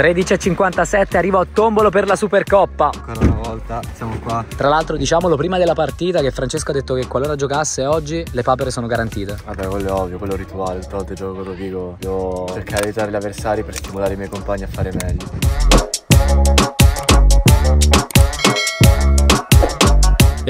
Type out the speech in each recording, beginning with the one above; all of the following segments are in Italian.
13.57 arriva Ottobolo per la Supercoppa. Ancora una volta siamo qua. Tra l'altro diciamolo prima della partita che Francesco ha detto che qualora giocasse oggi le papere sono garantite. Vabbè quello è ovvio, quello è rituale, tutte volte gioco con Rodrigo Devo cercare di aiutare gli avversari per stimolare i miei compagni a fare meglio.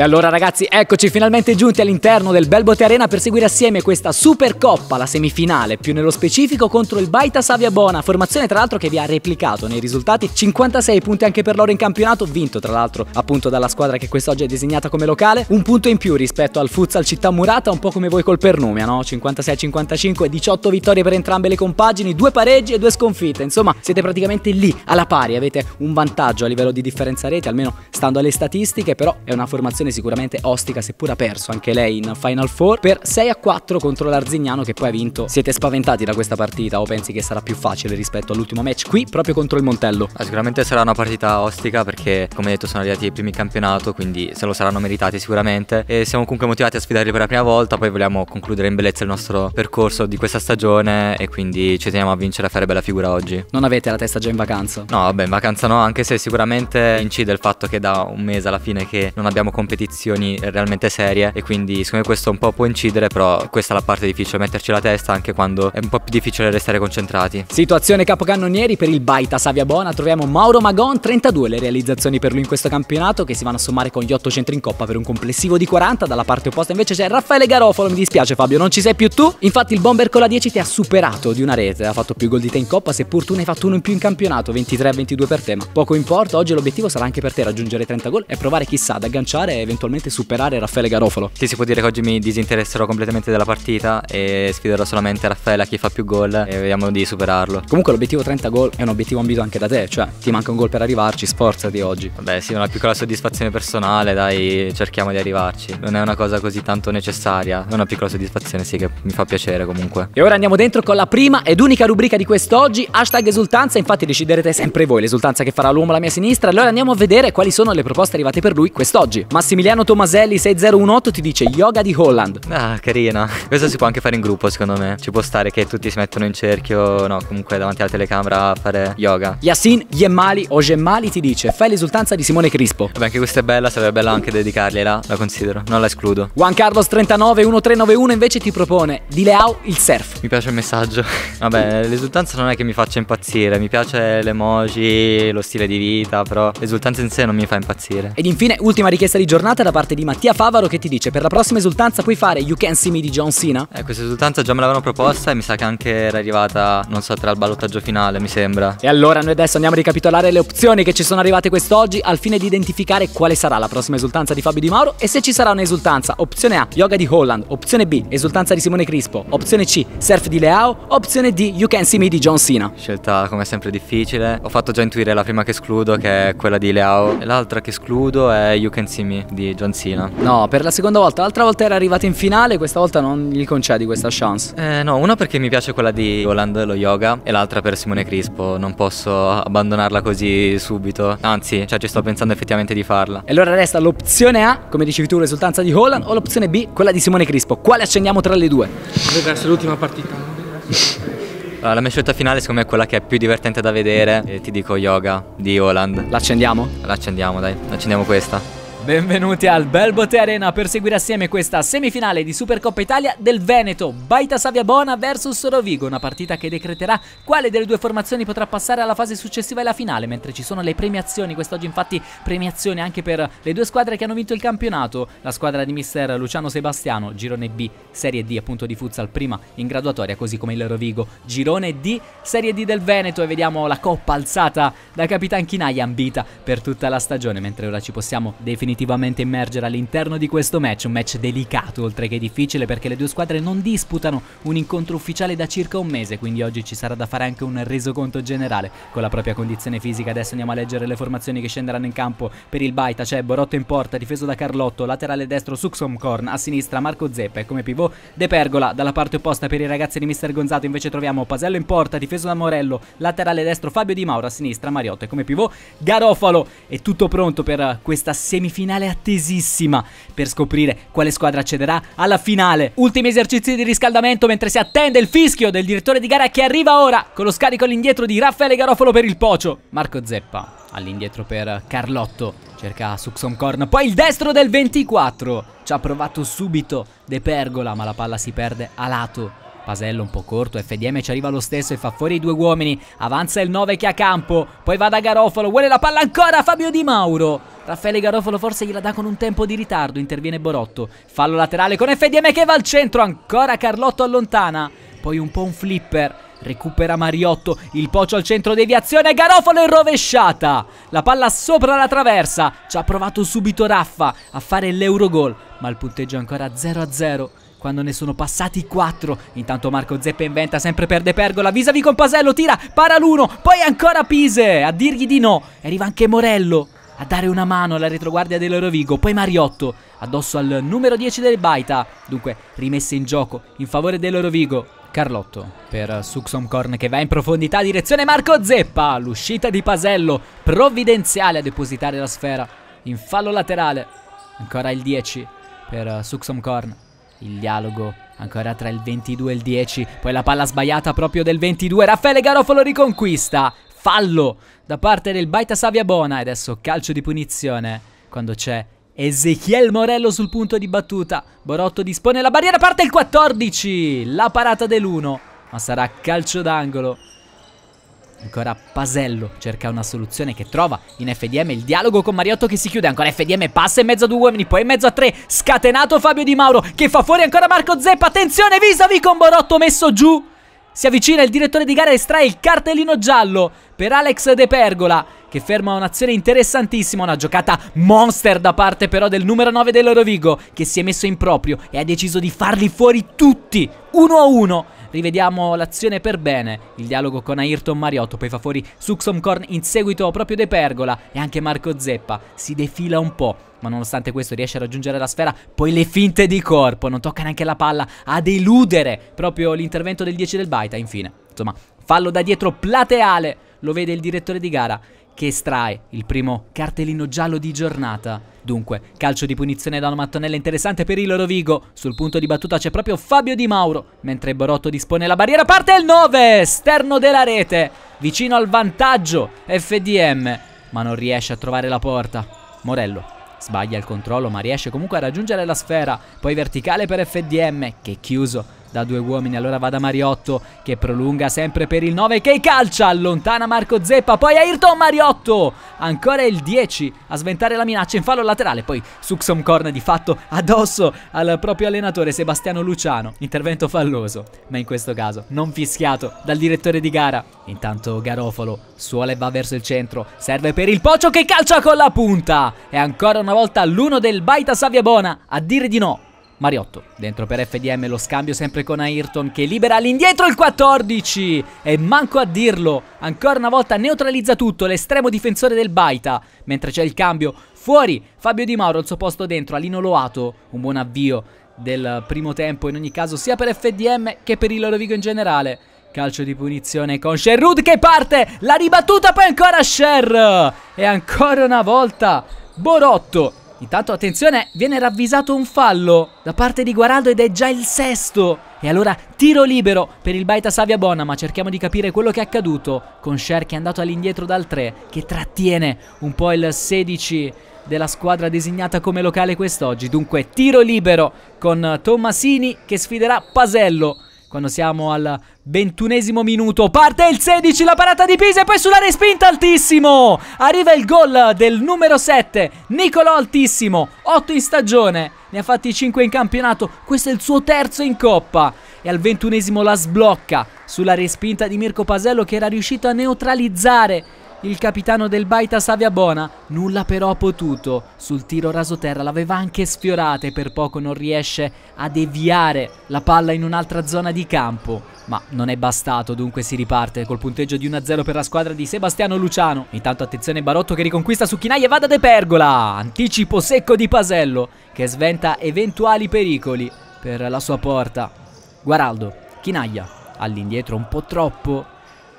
E allora ragazzi, eccoci finalmente giunti all'interno del Belbote Arena per seguire assieme questa Supercoppa, la semifinale, più nello specifico contro il Baita Savia Bona, formazione tra l'altro che vi ha replicato nei risultati 56 punti anche per loro in campionato, vinto tra l'altro appunto dalla squadra che quest'oggi è disegnata come locale, un punto in più rispetto al Futsal Città Murata, un po' come voi col Pernumia, no? 56-55, 18 vittorie per entrambe le compagini, due pareggi e due sconfitte, insomma siete praticamente lì alla pari, avete un vantaggio a livello di differenza rete, almeno stando alle statistiche, però è una formazione prestazione sicuramente ostica seppur ha perso anche lei in Final Four per 6 a 4 contro l'Arzignano che poi ha vinto. Siete spaventati da questa partita o pensi che sarà più facile rispetto all'ultimo match qui proprio contro il Montello? Ah, sicuramente sarà una partita ostica perché come detto sono arrivati i primi in campionato quindi se lo saranno meritati sicuramente e siamo comunque motivati a sfidarli per la prima volta poi vogliamo concludere in bellezza il nostro percorso di questa stagione e quindi ci teniamo a vincere a fare bella figura oggi. Non avete la testa già in vacanza? No vabbè in vacanza no anche se sicuramente incide il fatto che da un mese alla fine che non abbiamo competenza competizioni realmente serie e quindi secondo me questo un po' può incidere, però questa è la parte difficile, metterci la testa anche quando è un po' più difficile restare concentrati. Situazione capocannonieri per il Baita Savia Bona, troviamo Mauro Magon, 32 le realizzazioni per lui in questo campionato che si vanno a sommare con gli 8 centri in coppa per un complessivo di 40, dalla parte opposta invece c'è Raffaele Garofalo, mi dispiace Fabio, non ci sei più tu, infatti il bomber con la 10 ti ha superato di una rete, ha fatto più gol di te in coppa, seppur tu ne hai fatto uno in più in campionato, 23 a 22 per te, ma poco importa, oggi l'obiettivo sarà anche per te raggiungere 30 gol e provare chissà ad agganciare eventualmente superare Raffaele Garofalo. Sì, si può dire che oggi mi disinteresserò completamente della partita e sfiderò solamente Raffaele a chi fa più gol e vediamo di superarlo. Comunque l'obiettivo 30 gol è un obiettivo ambito anche da te, cioè ti manca un gol per arrivarci, sforzati oggi. Vabbè, sì, una piccola soddisfazione personale, dai, cerchiamo di arrivarci. Non è una cosa così tanto necessaria, è una piccola soddisfazione, sì, che mi fa piacere comunque. E ora andiamo dentro con la prima ed unica rubrica di quest'oggi, hashtag esultanza, infatti deciderete sempre voi l'esultanza che farà l'uomo alla mia sinistra. Allora andiamo a vedere quali sono le proposte arrivate per lui quest'oggi. Massimo Massimiliano Tomaselli 6018 ti dice yoga di Holland. Ah, carina. Questo si può anche fare in gruppo, secondo me. Ci può stare che tutti si mettono in cerchio, no, comunque davanti alla telecamera a fare yoga. Yassin Yemali o Gemmali ti dice fai l'esultanza di Simone Crispo. Vabbè, anche questa è bella, sarebbe bella anche dedicargliela, la considero, non la escludo. Juan Carlos 391391 invece ti propone di Leao il surf. Mi piace il messaggio. Vabbè, l'esultanza non è che mi faccia impazzire, mi piace l'emoji, lo stile di vita, però l'esultanza in sé non mi fa impazzire. Ed infine ultima richiesta di giornata giornata da parte di Mattia Favaro che ti dice per la prossima esultanza puoi fare You Can See Me di John Cena? Eh, questa esultanza già me l'avevano proposta e mi sa che anche era arrivata, non so, tra il ballottaggio finale, mi sembra. E allora noi adesso andiamo a ricapitolare le opzioni che ci sono arrivate quest'oggi al fine di identificare quale sarà la prossima esultanza di Fabio Di Mauro e se ci sarà un'esultanza. Opzione A, yoga di Holland. Opzione B, esultanza di Simone Crispo. Opzione C, surf di Leao. Opzione D, You Can See Me di John Cena. Scelta come sempre difficile. Ho fatto già intuire la prima che escludo che è quella di Leao e l'altra che escludo è You Can See Me di John Cena. No, per la seconda volta. L'altra volta era arrivata in finale, questa volta non gli concedi questa chance. Eh, no, una perché mi piace quella di Roland lo yoga, e l'altra per Simone Crispo. Non posso abbandonarla così subito. Anzi, cioè ci sto pensando effettivamente di farla. E allora resta l'opzione A, come dicevi tu, l'esultanza di Holland, o l'opzione B, quella di Simone Crispo. Quale accendiamo tra le due? Deve essere l'ultima partita. La mia scelta finale secondo me è quella che è più divertente da vedere e ti dico yoga di Holland. L'accendiamo? L'accendiamo dai, accendiamo questa. Benvenuti al Bel Bote Arena per seguire assieme questa semifinale di Supercoppa Italia del Veneto. Baita Saviabona vs Rovigo, una partita che decreterà quale delle due formazioni potrà passare alla fase successiva e la finale, mentre ci sono le premiazioni, quest'oggi infatti premiazioni anche per le due squadre che hanno vinto il campionato, la squadra di mister Luciano Sebastiano, girone B, serie D appunto di futsal prima in graduatoria, così come il Rovigo, girone D, serie D del Veneto e vediamo la coppa alzata da Capitan Chinaglia ambita per tutta la stagione, mentre ora ci possiamo definitivamente definitivamente immergere all'interno di questo match, un match delicato oltre che difficile perché le due squadre non disputano un incontro ufficiale da circa un mese, quindi oggi ci sarà da fare anche un resoconto generale con la propria condizione fisica. Adesso andiamo a leggere le formazioni che scenderanno in campo per il Baita, c'è Borotto in porta, difeso da Carlotto, laterale destro Suxom Korn, a sinistra Marco Zeppa e come pivot De Pergola, dalla parte opposta per i ragazzi di Mister Gonzato invece troviamo Pasello in porta, difeso da Morello, laterale destro Fabio Di Mauro, a sinistra Mariotto e come pivot Garofalo. e tutto pronto per questa semifinale finale attesissima per scoprire quale squadra accederà alla finale. Ultimi esercizi di riscaldamento mentre si attende il fischio del direttore di gara che arriva ora con lo scarico all'indietro di Raffaele Garofalo per il Pocio. Marco Zeppa all'indietro per Carlotto. Cerca Suxon Corn, poi il destro del 24. Ci ha provato subito De Pergola, ma la palla si perde a lato Pasello un po' corto, FDM ci arriva lo stesso e fa fuori i due uomini, avanza il 9 che ha campo, poi va da Garofalo, vuole la palla ancora Fabio Di Mauro. Raffaele Garofalo forse gliela dà con un tempo di ritardo, interviene Borotto, fallo laterale con FDM che va al centro, ancora Carlotto allontana, poi un po' un flipper. Recupera Mariotto, il pocio al centro deviazione, Garofalo è rovesciata. La palla sopra la traversa, ci ha provato subito Raffa a fare l'Eurogol, ma il punteggio è ancora 0-0 quando ne sono passati 4. Intanto Marco Zeppa inventa, sempre perde Pergola, visavi con Pasello, tira, para l'uno, poi ancora Pise, a dirgli di no, e arriva anche Morello a dare una mano alla retroguardia dell'Orovigo, poi Mariotto addosso al numero 10 del Baita, dunque rimessa in gioco in favore dell'Orovigo. Carlotto per Suxon Korn che va in profondità direzione Marco Zeppa, l'uscita di Pasello provvidenziale a depositare la sfera in fallo laterale, ancora il 10 per Suxon Korn il dialogo ancora tra il 22 e il 10, poi la palla sbagliata proprio del 22, Raffaele Garofalo riconquista, fallo da parte del Baita Savia Bona e adesso calcio di punizione quando c'è Ezechiel Morello sul punto di battuta, Borotto dispone la barriera, parte il 14, la parata dell'1, ma sarà calcio d'angolo Ancora Pasello cerca una soluzione che trova in FDM il dialogo con Mariotto che si chiude. Ancora FDM passa in mezzo a due uomini, poi in mezzo a tre. Scatenato Fabio Di Mauro che fa fuori ancora Marco Zeppa. Attenzione, Visavi con Borotto messo giù. Si avvicina il direttore di gara e estrae il cartellino giallo per Alex De Pergola che ferma un'azione interessantissima, una giocata monster da parte però del numero 9 dell'Orovigo che si è messo in proprio e ha deciso di farli fuori tutti, uno a uno rivediamo l'azione per bene, il dialogo con Ayrton Mariotto, poi fa fuori Korn in seguito proprio De Pergola e anche Marco Zeppa, si defila un po', ma nonostante questo riesce a raggiungere la sfera, poi le finte di corpo, non tocca neanche la palla, ad eludere proprio l'intervento del 10 del Baita, infine, insomma, fallo da dietro plateale, lo vede il direttore di gara che estrae il primo cartellino giallo di giornata. Dunque, calcio di punizione da una mattonella interessante per il Rovigo. Sul punto di battuta c'è proprio Fabio Di Mauro, mentre Borotto dispone la barriera. Parte il 9, esterno della rete, vicino al vantaggio FDM, ma non riesce a trovare la porta. Morello sbaglia il controllo ma riesce comunque a raggiungere la sfera, poi verticale per FDM che chiuso da due uomini. Allora va da Mariotto che prolunga sempre per il 9 che calcia, allontana Marco Zeppa, poi Ayrton Mariotto, ancora il 10 a sventare la minaccia in fallo laterale, poi Suxom Corn di fatto addosso al proprio allenatore Sebastiano Luciano, intervento falloso, ma in questo caso non fischiato dal direttore di gara. Intanto Garofalo suola e va verso il centro, serve per il Pocio che calcia con la punta e ancora una volta l'uno del Baita Saviabona a dire di no Mariotto dentro per FDM lo scambio sempre con Ayrton che libera all'indietro il 14 e manco a dirlo ancora una volta neutralizza tutto l'estremo difensore del Baita mentre c'è il cambio fuori Fabio Di Mauro al suo posto dentro Alino Loato un buon avvio del primo tempo in ogni caso sia per FDM che per il Lorovigo in generale Calcio di punizione con Sherrud che parte, la ribattuta poi ancora Sher e ancora una volta Borotto Intanto attenzione, viene ravvisato un fallo da parte di Guaraldo ed è già il sesto. E allora tiro libero per il Baita Savia Bona, ma cerchiamo di capire quello che è accaduto con Sher che è andato all'indietro dal 3, che trattiene un po' il 16 della squadra designata come locale quest'oggi. Dunque tiro libero con Tommasini che sfiderà Pasello quando siamo al ventunesimo minuto. Parte il 16, la parata di Pisa e poi sulla respinta altissimo. Arriva il gol del numero 7, Nicolò Altissimo, 8 in stagione. Ne ha fatti 5 in campionato, questo è il suo terzo in coppa. E al ventunesimo la sblocca sulla respinta di Mirko Pasello che era riuscito a neutralizzare il capitano del Baita Savia Bona, nulla però ha potuto, sul tiro rasoterra l'aveva anche sfiorata e per poco non riesce a deviare la palla in un'altra zona di campo, ma non è bastato, dunque si riparte col punteggio di 1-0 per la squadra di Sebastiano Luciano. Intanto attenzione Barotto che riconquista su Chinaia e vada De Pergola, anticipo secco di Pasello che sventa eventuali pericoli per la sua porta. Guaraldo, Chinaia all'indietro un po' troppo,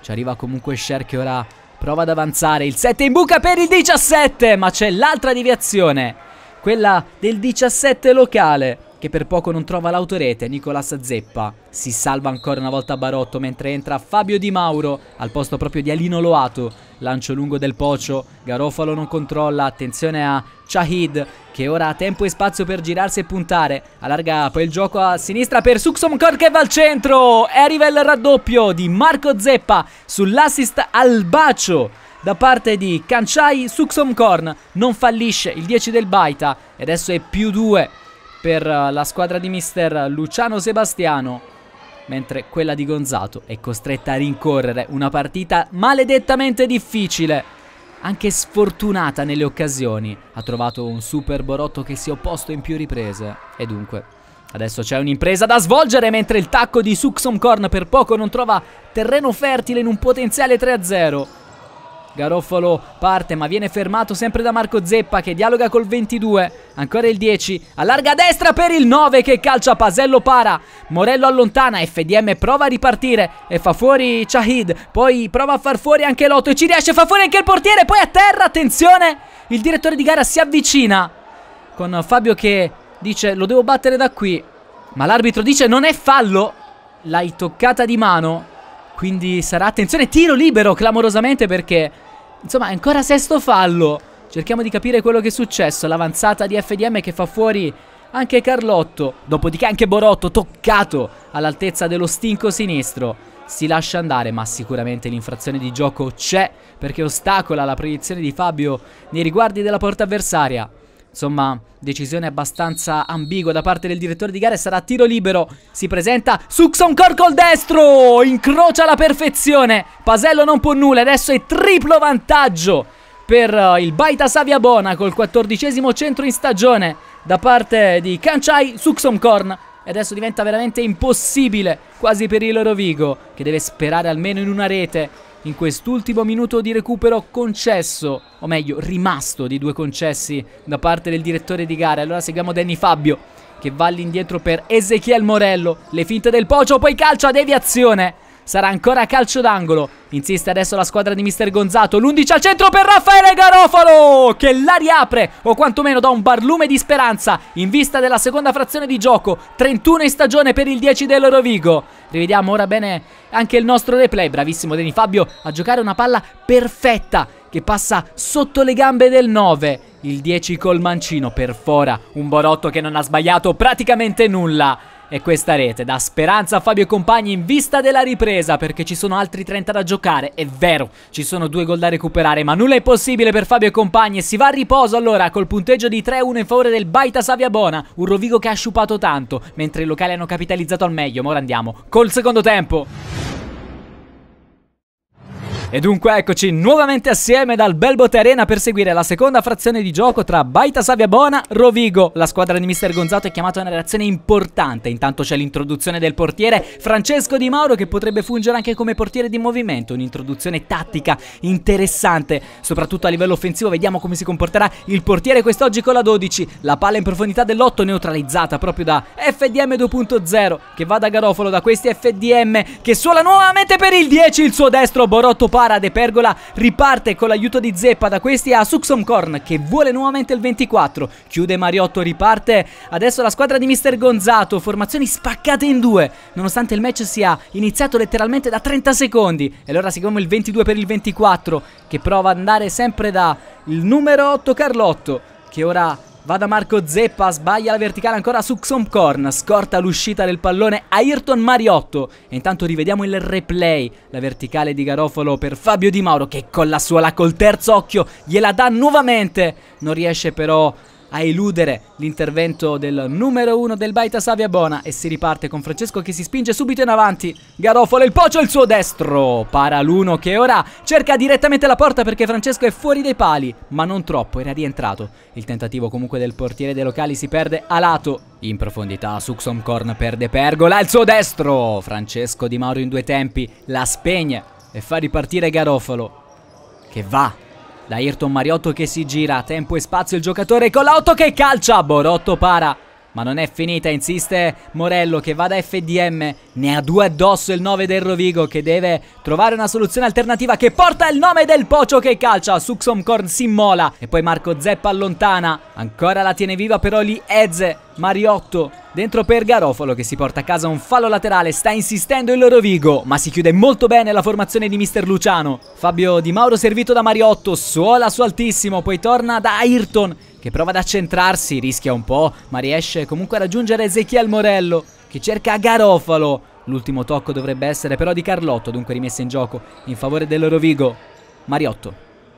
ci arriva comunque Sher che ora prova ad avanzare, il 7 in buca per il 17, ma c'è l'altra deviazione, quella del 17 locale che per poco non trova l'autorete Nicolas Zeppa. Si salva ancora una volta Barotto mentre entra Fabio Di Mauro al posto proprio di Alino Loato. Lancio lungo del Pocio, Garofalo non controlla, attenzione a Shahid che ora ha tempo e spazio per girarsi e puntare. Allarga poi il gioco a sinistra per Suxom Suxomkor che va al centro e arriva il raddoppio di Marco Zeppa sull'assist al bacio da parte di Kanchai Suxomkorn. Non fallisce il 10 del Baita e adesso è più 2 per eh, la squadra di mister Luciano Sebastiano mentre quella di Gonzato è costretta a rincorrere una partita maledettamente difficile anche sfortunata nelle occasioni ha trovato un super Borotto che si è opposto in più riprese e dunque adesso c'è un'impresa da svolgere mentre il tacco di Suxomcorn per poco non trova terreno fertile in un potenziale 3-0 Garofalo parte ma viene fermato sempre da Marco Zeppa che dialoga col 22, ancora il 10, allarga a destra per il 9 che calcia Pasello para, Morello allontana, FDM prova a ripartire e fa fuori Chahid, poi prova a far fuori anche Lotto e ci riesce, fa fuori anche il portiere, poi a terra, attenzione, il direttore di gara si avvicina con Fabio che dice lo devo battere da qui, ma l'arbitro dice non è fallo, l'hai toccata di mano quindi sarà, attenzione, tiro libero clamorosamente perché, insomma, è ancora sesto fallo. Cerchiamo di capire quello che è successo. L'avanzata di FDM che fa fuori anche Carlotto. Dopodiché anche Borotto toccato all'altezza dello stinco sinistro. Si lascia andare, ma sicuramente l'infrazione di gioco c'è perché ostacola la proiezione di Fabio nei riguardi della porta avversaria. Insomma, decisione abbastanza ambigua da parte del direttore di gara. Sarà tiro libero. Si presenta Suxon col destro. Incrocia la perfezione. Pasello non può nulla. Adesso è triplo vantaggio per eh, il Baita Saviabona col quattordicesimo centro in stagione da parte di Kanchai Suxoncorn. E adesso diventa veramente impossibile quasi per il Rovigo che deve sperare almeno in una rete in quest'ultimo minuto di recupero concesso, o meglio rimasto di due concessi da parte del direttore di gara. Allora seguiamo Danny Fabio che va all'indietro per Ezechiel Morello, le finte del Pocio, poi calcio a deviazione Sarà ancora calcio d'angolo. Insiste adesso la squadra di Mister Gonzato. L'11 al centro per Raffaele Garofalo che la riapre o quantomeno dà un barlume di speranza in vista della seconda frazione di gioco. 31 in stagione per il 10 dell'Orovigo. Rivediamo ora bene anche il nostro replay. Bravissimo Deni Fabio a giocare una palla perfetta che passa sotto le gambe del 9. Il 10 col mancino per fora. un Borotto che non ha sbagliato praticamente nulla e questa rete dà speranza a Fabio e compagni in vista della ripresa perché ci sono altri 30 da giocare, è vero, ci sono due gol da recuperare ma nulla è possibile per Fabio e compagni e si va a riposo allora col punteggio di 3-1 in favore del Baita Savia Bona, un Rovigo che ha sciupato tanto mentre i locali hanno capitalizzato al meglio, ma ora andiamo col secondo tempo. E dunque eccoci nuovamente assieme dal bel Arena per seguire la seconda frazione di gioco tra Baita Savia Saviabona, Rovigo. La squadra di Mister Gonzato è chiamata a una reazione importante. Intanto c'è l'introduzione del portiere Francesco Di Mauro che potrebbe fungere anche come portiere di movimento. Un'introduzione tattica interessante, soprattutto a livello offensivo. Vediamo come si comporterà il portiere quest'oggi con la 12. La palla in profondità dell'8 neutralizzata proprio da FDM 2.0 che va da Garofalo, da questi FDM che suola nuovamente per il 10 il suo destro Borotto Palla spara De Pergola, riparte con l'aiuto di Zeppa da questi a Suxon Korn che vuole nuovamente il 24, chiude Mariotto, riparte adesso la squadra di Mister Gonzato, formazioni spaccate in due, nonostante il match sia iniziato letteralmente da 30 secondi e allora seguiamo il 22 per il 24 che prova ad andare sempre da il numero 8 Carlotto che ora Va da Marco Zeppa, sbaglia la verticale ancora su Xomcorn, scorta l'uscita del pallone a Ayrton Mariotto. E intanto rivediamo il replay, la verticale di Garofalo per Fabio Di Mauro che con la sua suola col terzo occhio gliela dà nuovamente. Non riesce però a eludere l'intervento del numero uno del Baita Savia Bona e si riparte con Francesco che si spinge subito in avanti. Garofolo il pocio al suo destro, para l'uno che ora cerca direttamente la porta perché Francesco è fuori dai pali, ma non troppo, era rientrato. Il tentativo comunque del portiere dei locali si perde a lato. In profondità Suxom Korn perde pergola al suo destro. Francesco Di Mauro in due tempi la spegne e fa ripartire Garofolo che va da Ayrton Mariotto che si gira, tempo e spazio il giocatore con l'auto che calcia, Borotto para ma non è finita, insiste Morello che va da FDM, ne ha due addosso il 9 del Rovigo che deve trovare una soluzione alternativa che porta il nome del Pocio che calcia, Suxom Suxomcorn si immola e poi Marco Zeppa allontana, ancora la tiene viva però lì Eze, Mariotto Dentro per Garofalo che si porta a casa un fallo laterale, sta insistendo il Rovigo, ma si chiude molto bene la formazione di mister Luciano. Fabio Di Mauro servito da Mariotto, suola su altissimo, poi torna da Ayrton che prova ad accentrarsi, rischia un po', ma riesce comunque a raggiungere Ezechiel Morello, che cerca Garofalo. L'ultimo tocco dovrebbe essere però di Carlotto, dunque rimessa in gioco in favore del Rovigo. Mariotto,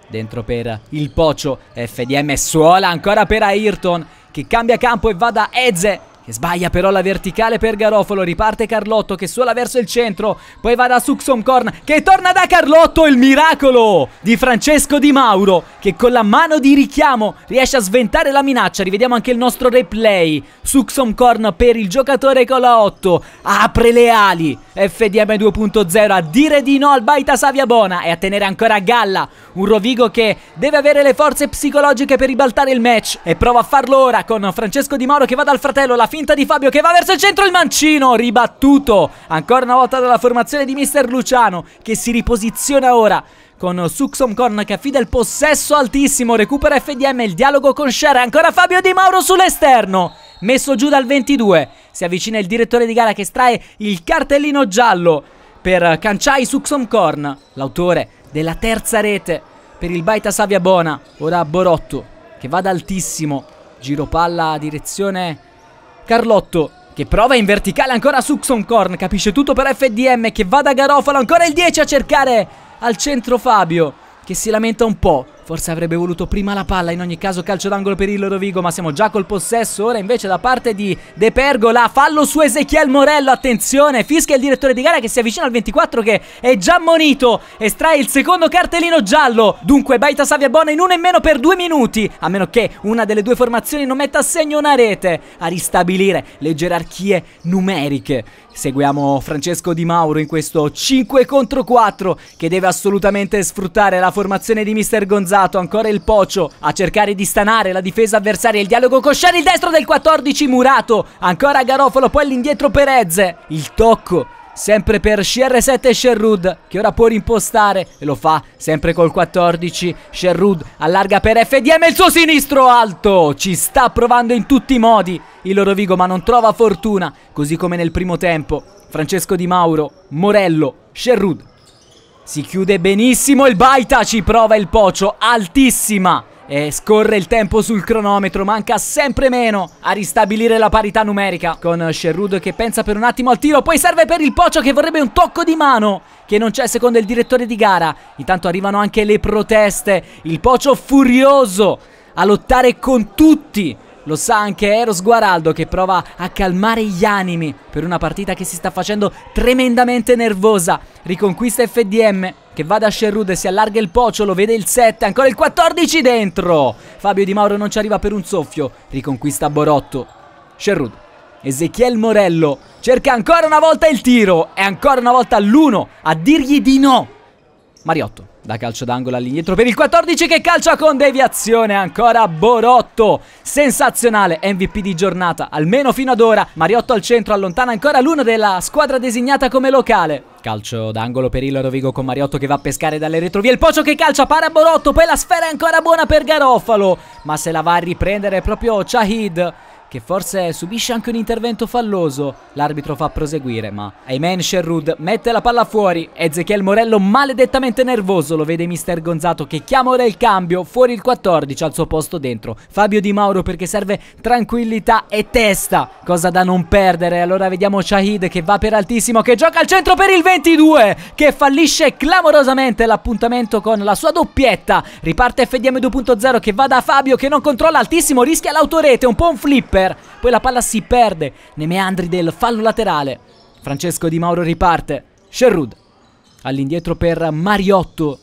dentro per il Pocio, FDM Suola, ancora per Ayrton, che cambia campo e va da Eze che sbaglia però la verticale per Garofalo, riparte Carlotto che suola verso il centro, poi va da Suxoncorn che torna da Carlotto, il miracolo di Francesco Di Mauro che con la mano di richiamo riesce a sventare la minaccia, rivediamo anche il nostro replay, Suxoncorn per il giocatore con la 8, apre le ali, FDM 2.0 a dire di no al Baita Saviabona e a tenere ancora a galla un Rovigo che deve avere le forze psicologiche per ribaltare il match e prova a farlo ora con Francesco Di Mauro che va dal fratello la finta di Fabio che va verso il centro, il mancino ribattuto ancora una volta dalla formazione di mister Luciano che si riposiziona ora con Suxom Korn che affida il possesso altissimo, recupera FDM, il dialogo con Scher ancora Fabio Di Mauro sull'esterno, messo giù dal 22, si avvicina il direttore di gara che estrae il cartellino giallo per Canciai Suxom Korn l'autore della terza rete per il Baita Savia Bona, ora Borotto che va ad altissimo, giro palla direzione Carlotto che prova in verticale ancora Suxon Korn, capisce tutto per FDM che va da Garofalo, ancora il 10 a cercare al centro Fabio che si lamenta un po', Forse avrebbe voluto prima la palla, in ogni caso calcio d'angolo per il Rovigo, ma siamo già col possesso. Ora invece da parte di De Pergola, fallo su Ezechiel Morello, attenzione, fischia il direttore di gara che si avvicina al 24 che è già monito, estrae il secondo cartellino giallo. Dunque Baita Savia Bona in uno in meno per due minuti, a meno che una delle due formazioni non metta a segno una rete, a ristabilire le gerarchie numeriche. Seguiamo Francesco Di Mauro in questo 5 contro 4 che deve assolutamente sfruttare la formazione di Mister Gonzalo. Rosato, ancora il Pocio a cercare di stanare la difesa avversaria, il dialogo con Cosciani, il destro del 14 Murato, ancora Garofalo, poi l'indietro Perez, il tocco sempre per CR7 Sherrud che ora può rimpostare e lo fa sempre col 14 Sherrud allarga per FDM il suo sinistro alto ci sta provando in tutti i modi il loro Vigo ma non trova fortuna così come nel primo tempo Francesco Di Mauro Morello Sherrud si chiude benissimo il Baita, ci prova il Pocio, altissima. E scorre il tempo sul cronometro, manca sempre meno a ristabilire la parità numerica. Con Sherrud che pensa per un attimo al tiro, poi serve per il Pocio che vorrebbe un tocco di mano. Che non c'è secondo il direttore di gara. Intanto arrivano anche le proteste. Il Pocio furioso a lottare con tutti lo sa anche Eros Guaraldo che prova a calmare gli animi per una partita che si sta facendo tremendamente nervosa. Riconquista FDM che va da e si allarga il pocciolo, vede il 7, ancora il 14 dentro. Fabio Di Mauro non ci arriva per un soffio, riconquista Borotto. Sherrude, Ezechiel Morello cerca ancora una volta il tiro e ancora una volta l'uno a dirgli di no. Mariotto. Da calcio d'angolo all'indietro per il 14 che calcia con deviazione ancora Borotto. Sensazionale, MVP di giornata, almeno fino ad ora. Mariotto al centro allontana ancora l'uno della squadra designata come locale. Calcio d'angolo per il Rovigo con Mariotto che va a pescare dalle retrovie. Il Pocio che calcia, para Borotto, poi la sfera è ancora buona per Garofalo. Ma se la va a riprendere proprio Chahid che forse subisce anche un intervento falloso. L'arbitro fa proseguire, ma Ayman Sherrud mette la palla fuori. Ezechiel Morello maledettamente nervoso, lo vede mister Gonzato che chiama ora il cambio, fuori il 14 al suo posto dentro. Fabio Di Mauro perché serve tranquillità e testa, cosa da non perdere. Allora vediamo Shahid che va per altissimo, che gioca al centro per il 22, che fallisce clamorosamente l'appuntamento con la sua doppietta. Riparte FDM 2.0 che va da Fabio che non controlla altissimo, rischia l'autorete, un po' un flipper Robert, poi la palla si perde nei meandri del fallo laterale. Francesco Di Mauro riparte, Sherrud all'indietro per Mariotto,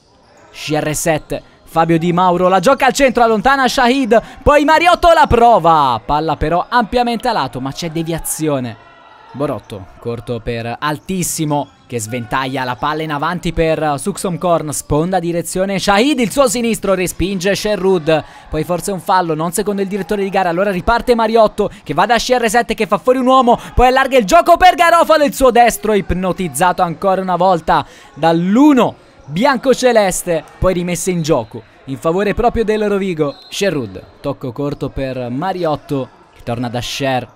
CR7, Fabio Di Mauro la gioca al centro, allontana Shahid, poi Mariotto la prova, palla però ampiamente a lato ma c'è deviazione. Borotto, corto per altissimo, che sventaglia la palla in avanti per eh, Suxom Korn, sponda direzione Shahid, il suo sinistro respinge Sherrud, poi forse un fallo, non secondo il direttore di gara, allora riparte Mariotto che va da CR7 che fa fuori un uomo, poi allarga il gioco per Garofalo, il suo destro ipnotizzato ancora una volta dall'1 bianco-celeste, poi rimessa in gioco in favore proprio del Rovigo, Sherrud, tocco corto per Mariotto che torna da Sher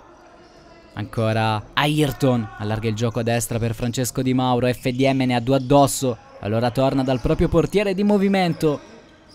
Ancora Ayrton allarga il gioco a destra per Francesco Di Mauro, FDM ne ha due addosso, allora torna dal proprio portiere di movimento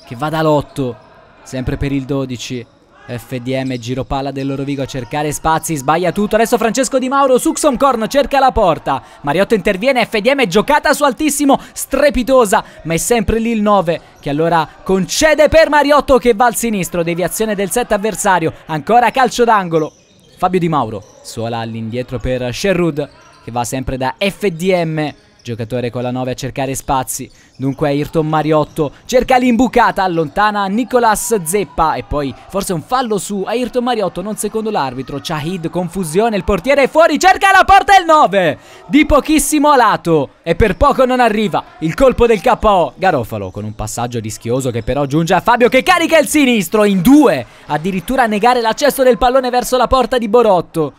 che va dall'8, sempre per il 12. FDM giro palla dell'Orovigo a cercare spazi, sbaglia tutto. Adesso Francesco Di Mauro, Suxon Corno cerca la porta. Mariotto interviene, FDM giocata su altissimo, strepitosa, ma è sempre lì il 9 che allora concede per Mariotto che va al sinistro, deviazione del set avversario, ancora calcio d'angolo. Fabio Di Mauro suola all'indietro per Sherrud che va sempre da FDM Giocatore con la 9 a cercare spazi. Dunque Ayrton Mariotto cerca l'imbucata, allontana Nicolas Zeppa e poi forse un fallo su Ayrton Mariotto, non secondo l'arbitro. Chahid, confusione, il portiere è fuori, cerca la porta il 9! Di pochissimo a lato e per poco non arriva. Il colpo del KO. Garofalo con un passaggio rischioso che però giunge a Fabio che carica il sinistro in due. Addirittura negare l'accesso del pallone verso la porta di Borotto.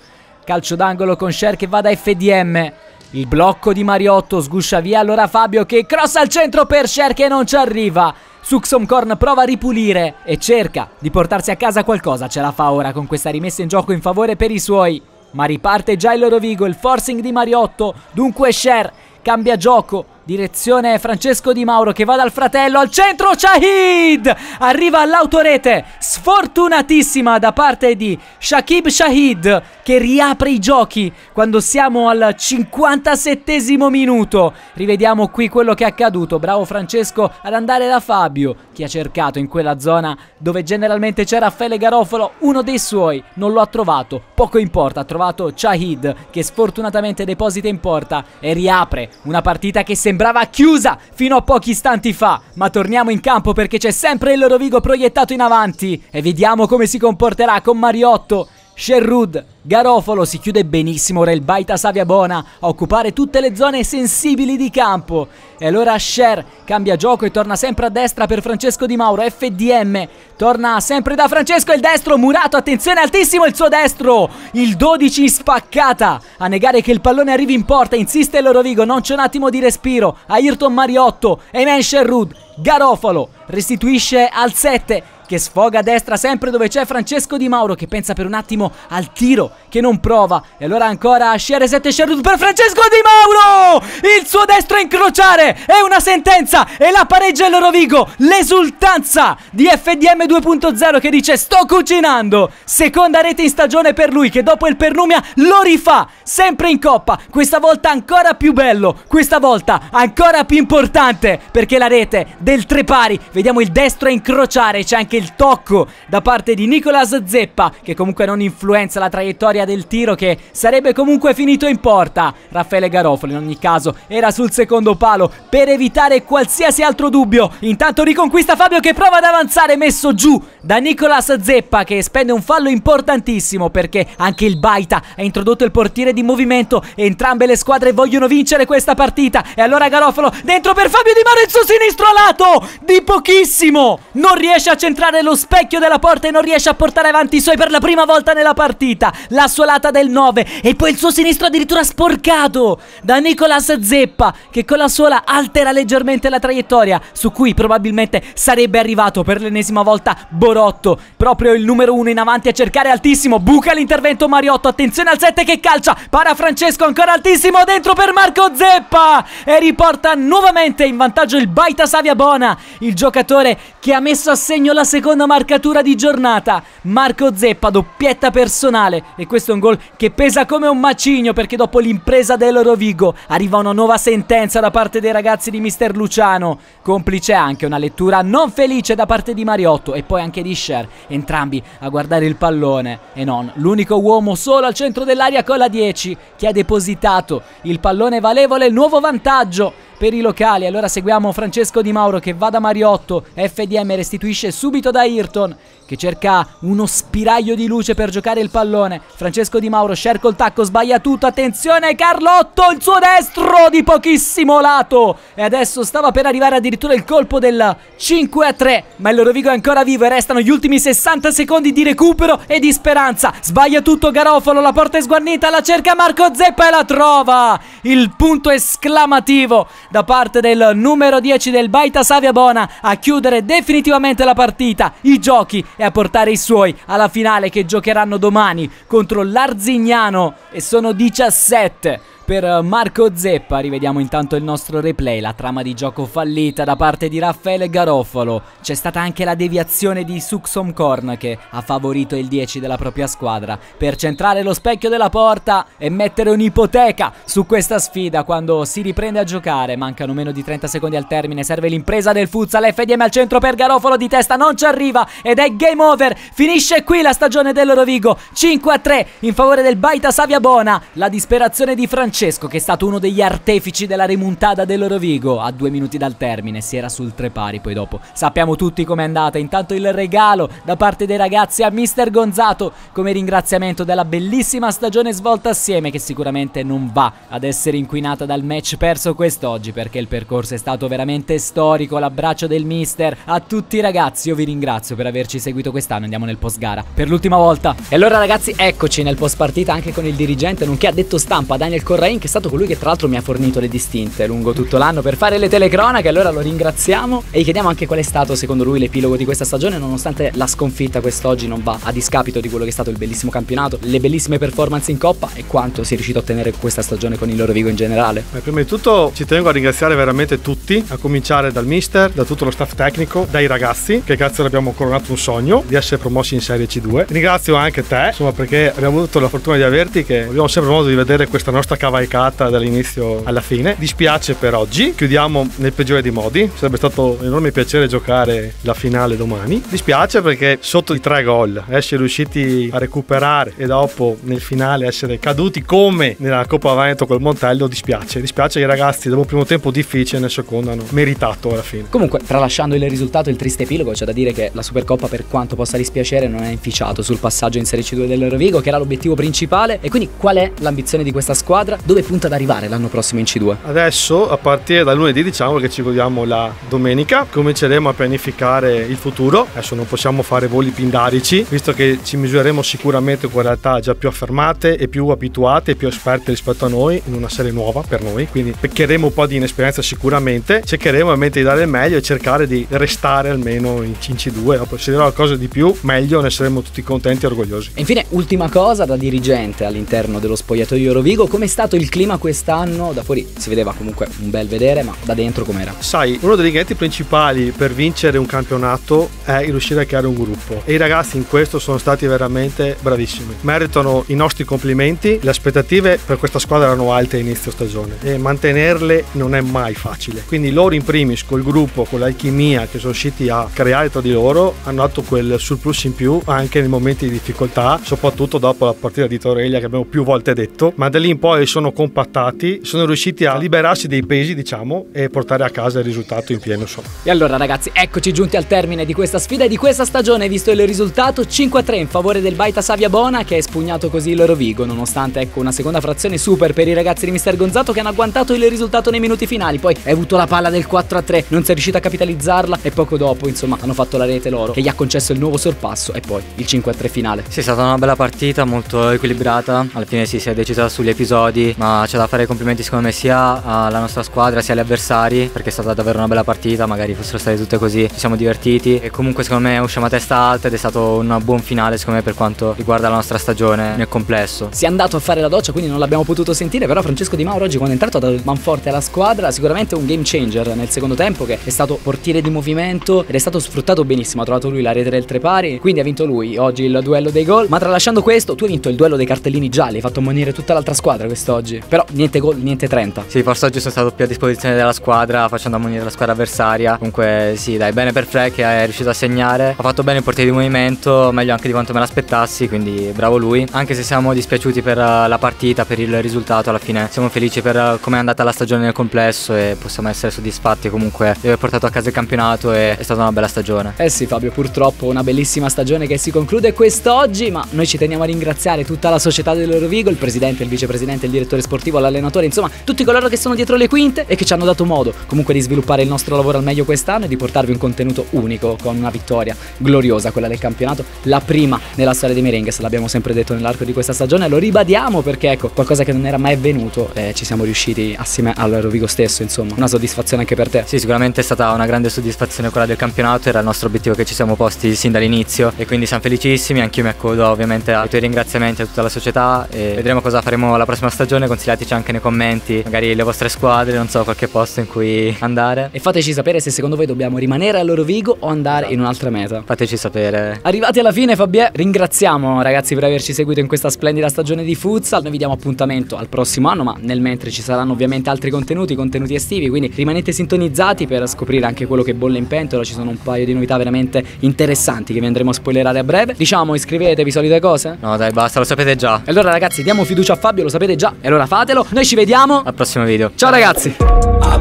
Calcio d'angolo con Sher che va da FDM. Il blocco di Mariotto sguscia via allora Fabio che cross al centro per Cher che non ci arriva. Suxomcorn prova a ripulire e cerca di portarsi a casa qualcosa, ce la fa ora con questa rimessa in gioco in favore per i suoi. Ma riparte già il Rovigo, il forcing di Mariotto, dunque Cher cambia gioco, Direzione Francesco Di Mauro che va dal fratello al centro Shahid Arriva all'autorete sfortunatissima da parte di Shakib Shahid che riapre i giochi quando siamo al 57 minuto Rivediamo qui quello che è accaduto Bravo Francesco ad andare da Fabio che ha cercato in quella zona dove generalmente c'è Raffaele Garofalo Uno dei suoi non lo ha trovato Poco importa ha trovato Shahid che sfortunatamente deposita in porta e riapre una partita che si è Sembrava chiusa fino a pochi istanti fa, ma torniamo in campo perché c'è sempre il Rovigo proiettato in avanti e vediamo come si comporterà con Mariotto Sherrud, Garofalo si chiude benissimo, ora il Baita Savia Bona a occupare tutte le zone sensibili di campo. E allora Sher cambia gioco e torna sempre a destra per Francesco Di Mauro, FDM, torna sempre da Francesco il destro, Murato, attenzione altissimo il suo destro, il 12 spaccata, a negare che il pallone arrivi in porta, insiste Lorovigo, non c'è un attimo di respiro, Ayrton Mariotto, Emen Sherrud, Garofalo restituisce al 7, che sfoga a destra sempre dove c'è Francesco Di Mauro che pensa per un attimo al tiro che non prova e allora ancora Sciere 7 Sherwood per Francesco Di Mauro il suo destro a incrociare è una sentenza e la pareggia il Rovigo l'esultanza di FDM 2.0 che dice sto cucinando seconda rete in stagione per lui che dopo il Pernumia lo rifà sempre in coppa questa volta ancora più bello questa volta ancora più importante perché la rete del tre pari vediamo il destro a incrociare c'è anche il il tocco da parte di Nicolas Zeppa che comunque non influenza la traiettoria del tiro che sarebbe comunque finito in porta. Raffaele Garofalo in ogni caso era sul secondo palo per evitare qualsiasi altro dubbio. Intanto riconquista Fabio che prova ad avanzare messo giù da Nicolas Zeppa che spende un fallo importantissimo perché anche il Baita ha introdotto il portiere di movimento. Entrambe le squadre vogliono vincere questa partita e allora Garofalo dentro per Fabio Di Mauro il suo sinistro lato di pochissimo. Non riesce a centrare superare lo specchio della porta e non riesce a portare avanti i suoi per la prima volta nella partita. La sua del 9 e poi il suo sinistro addirittura sporcato da Nicolas Zeppa che con la sola altera leggermente la traiettoria su cui probabilmente sarebbe arrivato per l'ennesima volta Borotto. Proprio il numero 1 in avanti a cercare altissimo. Buca l'intervento Mariotto. Attenzione al 7 che calcia. Para Francesco ancora altissimo dentro per Marco Zeppa e riporta nuovamente in vantaggio il Baita Savia Bona, il giocatore che ha messo a segno la seconda marcatura di giornata. Marco Zeppa, doppietta personale. E questo è un gol che pesa come un macigno perché dopo l'impresa del Rovigo arriva una nuova sentenza da parte dei ragazzi di mister Luciano. Complice anche una lettura non felice da parte di Mariotto e poi anche di Sher. Entrambi a guardare il pallone. E non, l'unico uomo solo al centro dell'aria con la 10 che ha depositato il pallone valevole, il nuovo vantaggio per i locali. Allora seguiamo Francesco Di Mauro che va da Mariotto, FDM restituisce subito da Ayrton che cerca uno spiraglio di luce per giocare il pallone. Francesco Di Mauro, Sher col tacco, sbaglia tutto. Attenzione, Carlotto, il suo destro di pochissimo lato. E adesso stava per arrivare addirittura il colpo del 5 a 3. Ma il Rovigo è ancora vivo e restano gli ultimi 60 secondi di recupero e di speranza. Sbaglia tutto Garofalo, la porta è sguarnita, la cerca Marco Zeppa e la trova. Il punto esclamativo da parte del numero 10 del Baita Savia Bona a chiudere definitivamente la partita. I giochi e a portare i suoi alla finale che giocheranno domani contro l'Arzignano e sono 17 per Marco Zeppa. Rivediamo intanto il nostro replay, la trama di gioco fallita da parte di Raffaele Garofalo. C'è stata anche la deviazione di Suxom Korn che ha favorito il 10 della propria squadra per centrare lo specchio della porta e mettere un'ipoteca su questa sfida quando si riprende a giocare. Mancano meno di 30 secondi al termine, serve l'impresa del futsal, FDM al centro per Garofalo di testa, non ci arriva ed è game over. Finisce qui la stagione dell'Orovigo, 5 3 in favore del Baita Savia Bona. La disperazione di Francesco Francesco, che è stato uno degli artefici della del Rovigo. a due minuti dal termine, si era sul tre pari poi dopo. Sappiamo tutti com'è andata, intanto il regalo da parte dei ragazzi a Mister Gonzato come ringraziamento della bellissima stagione svolta assieme che sicuramente non va ad essere inquinata dal match perso quest'oggi perché il percorso è stato veramente storico, l'abbraccio del Mister a tutti i ragazzi, io vi ringrazio per averci seguito quest'anno, andiamo nel post gara per l'ultima volta. E allora ragazzi eccoci nel post partita anche con il dirigente nonché ha detto stampa Daniel Correa Rain che è stato colui che tra l'altro mi ha fornito le distinte lungo tutto l'anno per fare le telecronache, allora lo ringraziamo e gli chiediamo anche qual è stato secondo lui l'epilogo di questa stagione nonostante la sconfitta quest'oggi non va a discapito di quello che è stato il bellissimo campionato, le bellissime performance in coppa e quanto si è riuscito a ottenere questa stagione con il loro Vigo in generale. Beh, prima di tutto ci tengo a ringraziare veramente tutti, a cominciare dal mister, da tutto lo staff tecnico, dai ragazzi che cazzo abbiamo coronato un sogno di essere promossi in Serie C2. Ringrazio anche te, insomma perché abbiamo avuto la fortuna di averti che abbiamo sempre modo di vedere questa nostra cavalla cavalcata dall'inizio alla fine. Dispiace per oggi, chiudiamo nel peggiore dei modi. Sarebbe stato un enorme piacere giocare la finale domani. Dispiace perché sotto i tre gol essere eh, riusciti a recuperare e dopo nel finale essere caduti come nella Coppa Veneto col Montello dispiace. Dispiace ai ragazzi dopo un primo tempo difficile nel secondo hanno meritato alla fine. Comunque, tralasciando il risultato e il triste epilogo, c'è da dire che la Supercoppa per quanto possa dispiacere non è inficiato sul passaggio in Serie C2 del Rovigo che era l'obiettivo principale e quindi qual è l'ambizione di questa squadra? Dove punta ad arrivare l'anno prossimo in C2? Adesso, a partire da lunedì, diciamo che ci godiamo la domenica, cominceremo a pianificare il futuro. Adesso non possiamo fare voli pindarici, visto che ci misureremo sicuramente con realtà già più affermate e più abituate e più esperte rispetto a noi in una serie nuova per noi. Quindi peccheremo un po' di inesperienza sicuramente, cercheremo ovviamente di dare il meglio e cercare di restare almeno in C2. Se dirò qualcosa di più, meglio, ne saremo tutti contenti e orgogliosi. E infine, ultima cosa da dirigente all'interno dello spogliatoio Rovigo, come è stato stato il clima quest'anno? Da fuori si vedeva comunque un bel vedere, ma da dentro com'era? Sai, uno degli ingredienti principali per vincere un campionato è riuscire a creare un gruppo e i ragazzi in questo sono stati veramente bravissimi. Meritano i nostri complimenti, le aspettative per questa squadra erano alte a inizio stagione e mantenerle non è mai facile. Quindi loro in primis col gruppo, con l'alchimia che sono riusciti a creare tra di loro, hanno dato quel surplus in più anche nei momenti di difficoltà, soprattutto dopo la partita di Torreglia che abbiamo più volte detto, ma da lì in poi sono sono compattati, sono riusciti a liberarsi dei pesi, diciamo, e portare a casa il risultato in pieno. So. E allora ragazzi, eccoci giunti al termine di questa sfida e di questa stagione, visto il risultato 5-3 in favore del Baita Savia Bona che ha espugnato così il loro Vigo, nonostante ecco una seconda frazione super per i ragazzi di Mister Gonzato che hanno agguantato il risultato nei minuti finali, poi ha avuto la palla del 4-3, non si è riuscito a capitalizzarla e poco dopo, insomma, hanno fatto la rete loro che gli ha concesso il nuovo sorpasso e poi il 5-3 finale. Sì, è stata una bella partita, molto equilibrata, alla fine si è decisa sugli episodi ma c'è da fare i complimenti secondo me sia alla nostra squadra sia agli avversari perché è stata davvero una bella partita, magari fossero state tutte così, ci siamo divertiti e comunque secondo me usciamo a testa alta ed è stato un buon finale secondo me per quanto riguarda la nostra stagione nel complesso. Si è andato a fare la doccia quindi non l'abbiamo potuto sentire però Francesco Di Mauro oggi quando è entrato ha dato il manforte alla squadra, sicuramente un game changer nel secondo tempo che è stato portiere di movimento ed è stato sfruttato benissimo, ha trovato lui la rete del tre pari, quindi ha vinto lui oggi il duello dei gol, ma tralasciando questo tu hai vinto il duello dei cartellini gialli, hai fatto ammonire tutta l'altra squadra quest'oggi oggi, però niente gol, niente 30. Sì, forse oggi sono stato più a disposizione della squadra, facendo ammonire la squadra avversaria. Comunque sì, dai, bene per Fre che è riuscito a segnare. Ha fatto bene il portiere di movimento, meglio anche di quanto me l'aspettassi, quindi bravo lui. Anche se siamo dispiaciuti per eh, la partita, per il risultato, alla fine siamo felici per eh, come è andata la stagione nel complesso e possiamo essere soddisfatti comunque di aver portato a casa il campionato e è stata una bella stagione. Eh sì Fabio, purtroppo una bellissima stagione che si conclude quest'oggi, ma noi ci teniamo a ringraziare tutta la società dell'Orovigo, il presidente, il vicepresidente, il direttore direttore sportivo all'allenatore, insomma tutti coloro che sono dietro le quinte e che ci hanno dato modo comunque di sviluppare il nostro lavoro al meglio quest'anno e di portarvi un contenuto unico con una vittoria gloriosa, quella del campionato, la prima nella storia dei Merengues, l'abbiamo sempre detto nell'arco di questa stagione, lo ribadiamo perché ecco qualcosa che non era mai avvenuto e eh, ci siamo riusciti assieme al Rovigo stesso, insomma una soddisfazione anche per te. Sì, sicuramente è stata una grande soddisfazione quella del campionato, era il nostro obiettivo che ci siamo posti sin dall'inizio e quindi siamo felicissimi, anch'io mi accodo ovviamente ai tuoi ringraziamenti a tutta la società e vedremo cosa faremo la prossima stagione stagione, consigliateci anche nei commenti magari le vostre squadre, non so, qualche posto in cui andare. E fateci sapere se secondo voi dobbiamo rimanere a loro Lorovigo o andare esatto. in un'altra meta. Fateci sapere. Arrivati alla fine Fabie, ringraziamo ragazzi per averci seguito in questa splendida stagione di futsal, noi vi diamo appuntamento al prossimo anno, ma nel mentre ci saranno ovviamente altri contenuti, contenuti estivi, quindi rimanete sintonizzati per scoprire anche quello che bolle in pentola, ci sono un paio di novità veramente interessanti che vi andremo a spoilerare a breve. Diciamo iscrivetevi, solite cose? No dai basta, lo sapete già. E allora ragazzi diamo fiducia a Fabio, lo sapete già, e allora fatelo. Noi ci vediamo al prossimo video. Ciao ragazzi.